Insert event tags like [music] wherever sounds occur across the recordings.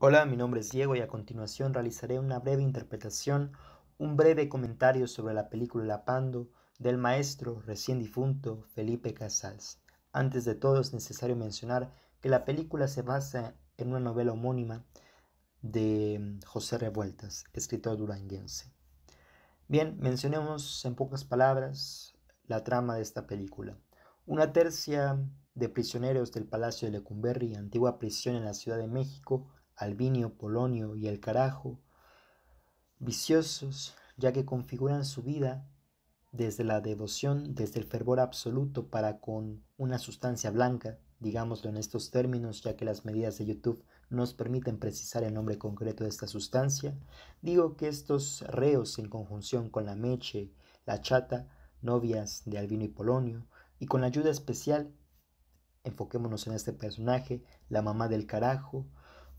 Hola, mi nombre es Diego y a continuación realizaré una breve interpretación, un breve comentario sobre la película La Pando del maestro recién difunto Felipe Casals. Antes de todo es necesario mencionar que la película se basa en una novela homónima de mm, José Revueltas, escritor duranguense. Bien, mencionemos en pocas palabras la trama de esta película. Una tercia de prisioneros del Palacio de Lecumberri, antigua prisión en la Ciudad de México, Albinio, Polonio y el Carajo, viciosos ya que configuran su vida desde la devoción, desde el fervor absoluto para con una sustancia blanca, digámoslo en estos términos, ya que las medidas de YouTube nos permiten precisar el nombre concreto de esta sustancia, digo que estos reos en conjunción con la Meche, la Chata, novias de Albino y Polonio, y con la ayuda especial, enfoquémonos en este personaje, la mamá del carajo,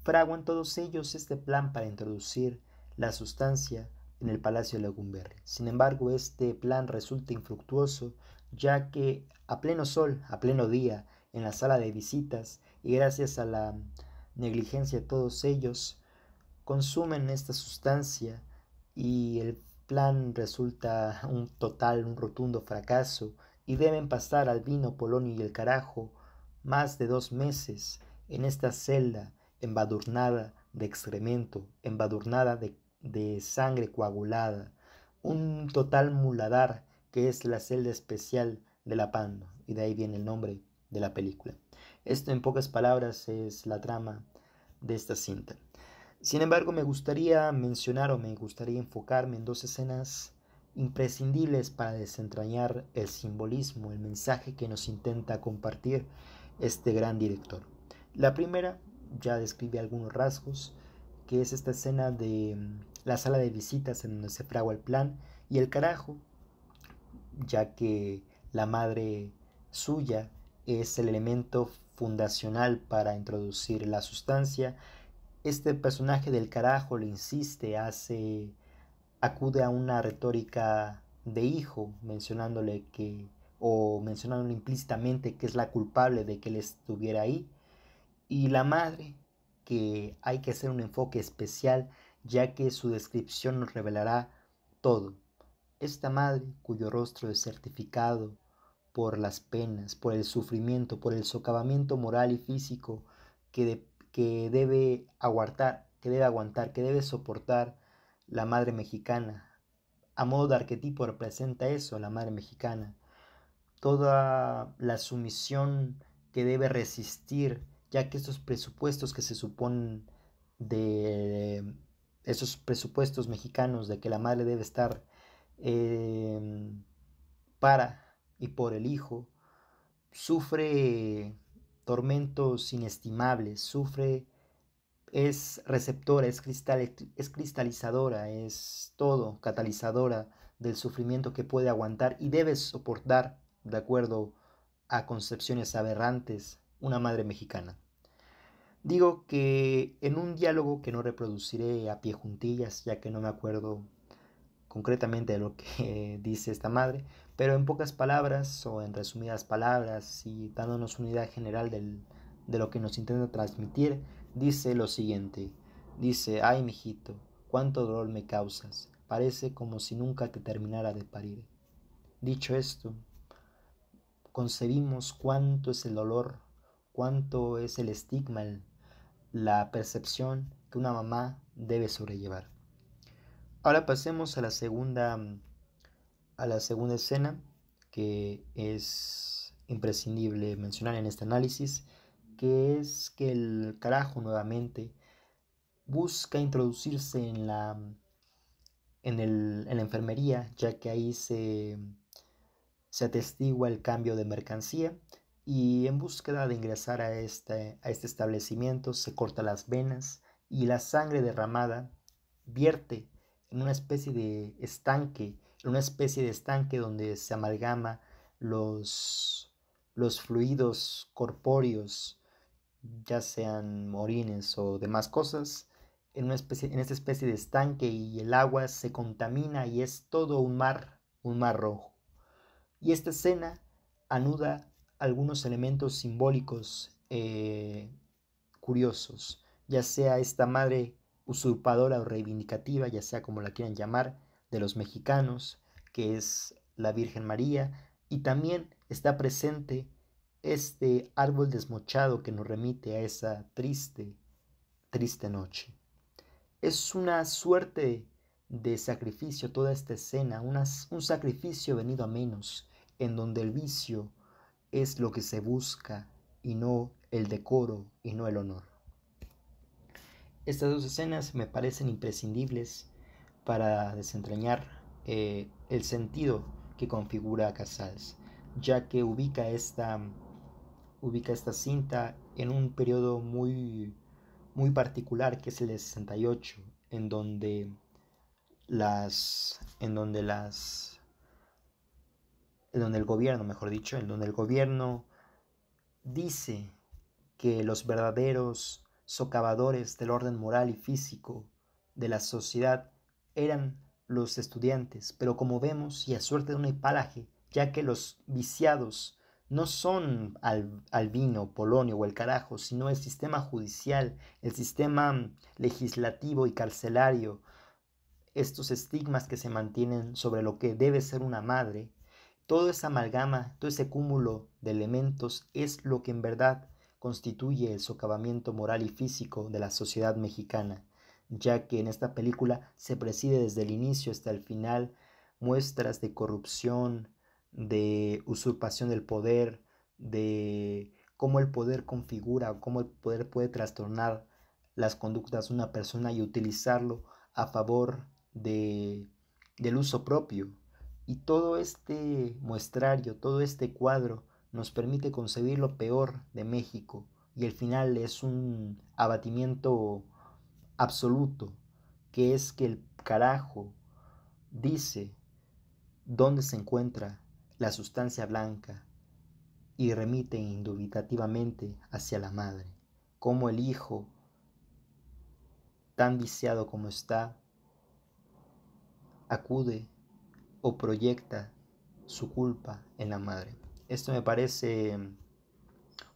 Frago en todos ellos este plan para introducir la sustancia en el Palacio de Lagunberry. Sin embargo, este plan resulta infructuoso, ya que a pleno sol, a pleno día, en la sala de visitas, y gracias a la negligencia de todos ellos, consumen esta sustancia y el plan resulta un total, un rotundo fracaso, y deben pasar al vino, polonio y el carajo más de dos meses en esta celda embadurnada de excremento, embadurnada de, sangre coagulada, un total muladar que es la celda especial de la panda, y de ahí viene el nombre de la película. Esto en pocas palabras es la trama de esta cinta. Sin embargo, me gustaría mencionar o me gustaría enfocarme en dos escenas imprescindibles para desentrañar el simbolismo, el mensaje que nos intenta compartir este gran director. La primera ya describe algunos rasgos, que es esta escena de mm, la sala de visitas en donde se fragua el plan y el carajo, ya que la madre suya es el elemento fundacional para introducir la sustancia. Este personaje del carajo le insiste, hace, acude a una retórica de hijo, mencionándole que, o mencionándole implícitamente que es la culpable de que él estuviera ahí y la madre, que hay que hacer un enfoque especial ya que su descripción nos revelará todo. Esta madre cuyo rostro es certificado por las penas, por el sufrimiento, por el socavamiento moral y físico que, debe aguantar, que debe aguantar, que debe soportar la madre mexicana. A modo de arquetipo representa eso, la madre mexicana. Toda la sumisión que debe resistir ya que estos presupuestos que se suponen de esos presupuestos mexicanos de que la madre debe estar em, para y por el hijo, sufre tormentos inestimables, sufre, es receptora, es, cristal, es cristalizadora, es todo, catalizadora del sufrimiento que puede aguantar y debe soportar de acuerdo a concepciones aberrantes una madre mexicana. Digo que en un diálogo que no reproduciré a pie juntillas, ya que no me acuerdo concretamente de lo que [laughs] dice esta madre, pero en pocas palabras o en resumidas palabras y dándonos una idea general de lo que nos intenta transmitir, dice lo siguiente. Dice, ay mijito, cuánto dolor me causas, parece como si nunca te terminara de parir. Dicho esto, concebimos cuánto es el dolor cuánto es el estigma, la percepción que una mamá debe sobrellevar. Ahora pasemos a la segunda, a la segunda escena que es imprescindible mencionar en este análisis, que es que el carajo nuevamente busca introducirse en la, en, enfermería, ya que ahí se, se atestigua el cambio de mercancía y en búsqueda de ingresar a este, a este establecimiento se corta las venas y la sangre derramada vierte en una especie de estanque, en una especie de estanque donde se amalgama los, los fluidos corpóreos, ya sean morines o demás cosas, en, una especie, en esta especie de estanque y el agua se contamina y es todo un mar, un mar rojo. Y esta escena anuda algunos elementos simbólicos eh, curiosos, ya sea esta madre usurpadora o reivindicativa, ya sea como la quieran llamar, de los mexicanos, que es la Virgen María, y también está presente este árbol desmochado que nos remite a esa triste, triste noche. Es una suerte de sacrificio toda esta escena, un sacrificio venido a menos, en donde el vicio, es lo que se busca y no el decoro y no el honor. Estas dos escenas me parecen imprescindibles para desentrañar eh, el sentido que configura Casals, ya que ubica esta, ubica esta cinta en un periodo muy, muy particular que es el de 68, en donde las, en donde las en donde el gobierno, mejor dicho, en donde el gobierno dice que los verdaderos socavadores del orden moral y físico de la sociedad eran los estudiantes, pero como vemos, y a suerte de un palaje, ya que los viciados no son al, vino Polonio o el carajo, sino el sistema judicial, el sistema legislativo y carcelario, estos estigmas que se mantienen sobre lo que debe ser una madre, todo esa amalgama, todo ese cúmulo de elementos es lo que en verdad constituye el socavamiento moral y físico de la sociedad mexicana, ya que en esta película se preside desde el inicio hasta el final muestras de corrupción, de usurpación del poder, de cómo el poder configura, cómo el poder puede trastornar las conductas de una persona y utilizarlo a favor del uso propio. Y todo este muestrario, todo este cuadro nos permite concebir lo peor de México y el final es un abatimiento absoluto, que es que el carajo dice dónde se encuentra la sustancia blanca y remite indubitativamente hacia la madre, como el hijo, tan viciado como está, acude o proyecta su culpa en la madre. Esto me parece mm,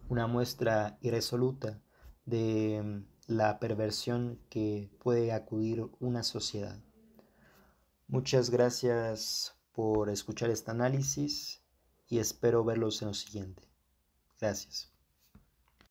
una muestra irresoluta de mm, la perversión que puede acudir una sociedad. Muchas gracias por escuchar este análisis y espero verlos en lo siguiente. Gracias.